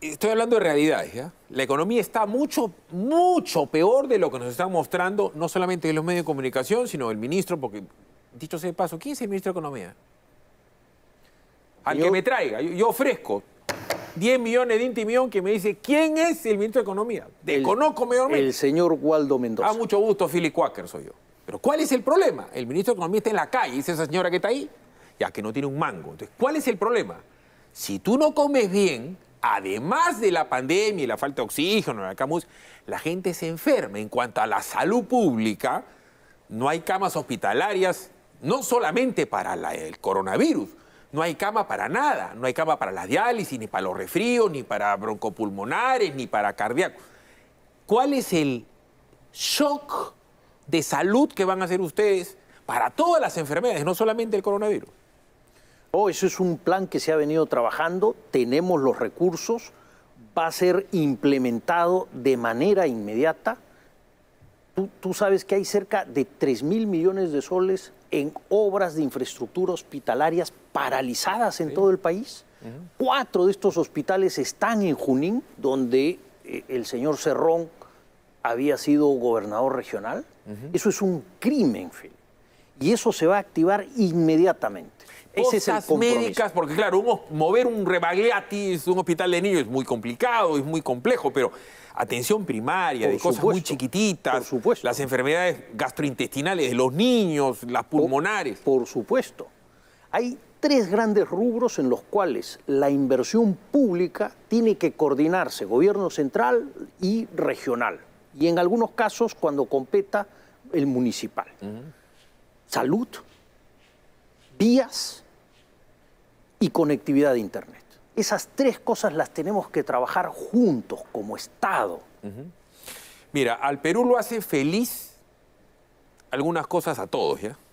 estoy hablando de realidades, La economía está mucho, mucho peor de lo que nos están mostrando, no solamente los medios de comunicación, sino el ministro, porque, dicho sea de paso, ¿quién es el ministro de Economía? Al que me traiga, yo, ofrezco 10 millones de intimión que me dice, ¿quién es el ministro de Economía? Desconozco mayormente. El señor Waldo Mendoza. A ah, mucho gusto, Philly Quaker soy yo. Pero ¿cuál es el problema? El ministro de Economía está en la calle, dice esa señora que está ahí, ya que no tiene un mango. Entonces, ¿cuál es el problema? Si tú no comes bien además de la pandemia y la falta de oxígeno, la la gente se enferma. En cuanto a la salud pública, no hay camas hospitalarias, no solamente para el coronavirus, no hay cama para nada, no hay cama para las diálisis, ni para los refríos, ni para broncopulmonares, ni para cardíacos. ¿Cuál es el shock de salud que van a hacer ustedes para todas las enfermedades, no solamente el coronavirus? Oh, eso es un plan que se ha venido trabajando, tenemos los recursos, va a ser implementado de manera inmediata. Tú, sabes que hay cerca de 3 mil millones de soles en obras de infraestructura hospitalarias paralizadas en todo el país. Cuatro de estos hospitales están en Junín, donde eh, el señor Cerrón había sido gobernador regional. Eso es un crimen, Felipe. Y eso se va a activar inmediatamente. Esas médicas, porque claro, mover un rebagliatis, un hospital de niños es muy complicado, es muy complejo, pero atención primaria, de cosas muy chiquititas, supuesto. las enfermedades gastrointestinales de los niños, las pulmonares. Por, supuesto. Hay tres grandes rubros en los cuales la inversión pública tiene que coordinarse, gobierno central y regional, y en algunos casos cuando competa el municipal. Salud, vías y conectividad de Internet. Esas tres cosas las tenemos que trabajar juntos como Estado. Mira, al Perú lo hace feliz algunas cosas a todos, ¿ya?